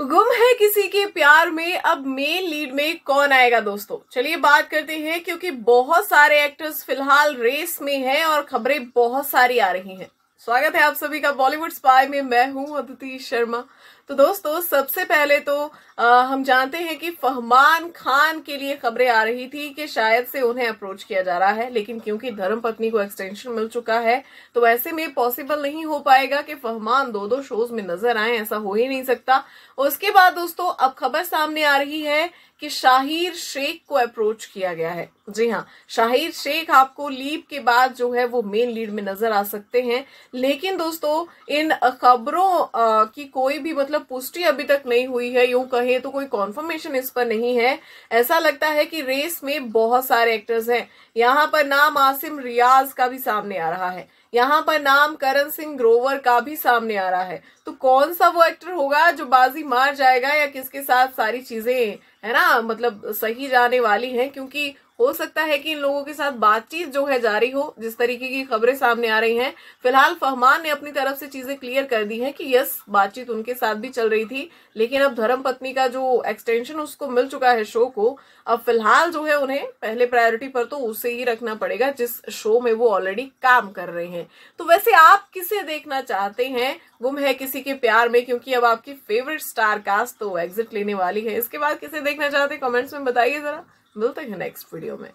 गुम है किसी के प्यार में अब मेन लीड में कौन आएगा दोस्तों चलिए बात करते हैं क्योंकि बहुत सारे एक्टर्स फिलहाल रेस में हैं और खबरें बहुत सारी आ रही हैं स्वागत है आप सभी का बॉलीवुड स्पाई में मैं हूं अदिति शर्मा तो दोस्तों सबसे पहले तो आ, हम जानते हैं कि फहमान खान के लिए खबरें आ रही थी कि शायद से उन्हें अप्रोच किया जा रहा है लेकिन क्योंकि धर्म पत्नी को एक्सटेंशन मिल चुका है तो ऐसे में पॉसिबल नहीं हो पाएगा कि फहमान दो दो शोज में नजर आए ऐसा हो ही नहीं सकता उसके बाद दोस्तों अब खबर सामने आ रही है कि शाहिर शेख को अप्रोच किया गया है जी हाँ शाहिद शेख आपको लीप के बाद जो है वो मेन लीड में नजर आ सकते हैं लेकिन दोस्तों इन खबरों की कोई भी मतलब पुष्टि अभी तक नहीं हुई है यूं कहें तो कोई कॉन्फर्मेशन इस पर नहीं है ऐसा लगता है कि रेस में बहुत सारे एक्टर्स हैं यहाँ पर नाम आसिम रियाज का भी सामने आ रहा है यहाँ पर नाम करण सिंह ग्रोवर का भी सामने आ रहा है तो कौन सा वो एक्टर होगा जो बाजी मार जाएगा या किसके साथ सारी चीजें है ना मतलब सही जाने वाली हैं क्योंकि हो सकता है कि इन लोगों के साथ बातचीत जो है जारी हो जिस तरीके की खबरें सामने आ रही हैं फिलहाल फहमान ने अपनी तरफ से चीजें क्लियर कर दी हैं कि यस बातचीत उनके साथ भी चल रही थी लेकिन अब धर्म पत्नी का जो एक्सटेंशन उसको मिल चुका है शो को अब फिलहाल जो है उन्हें पहले प्रायोरिटी पर तो उसे ही रखना पड़ेगा जिस शो में वो ऑलरेडी काम कर रहे हैं तो वैसे आप किसे देखना चाहते हैं गुम है किसी के प्यार में क्योंकि अब आपकी फेवरेट स्टार कास्ट तो एग्जिट लेने वाली है इसके बाद किसे देखना चाहते हैं कॉमेंट्स में बताइए जरा We'll Me gusta que next video me.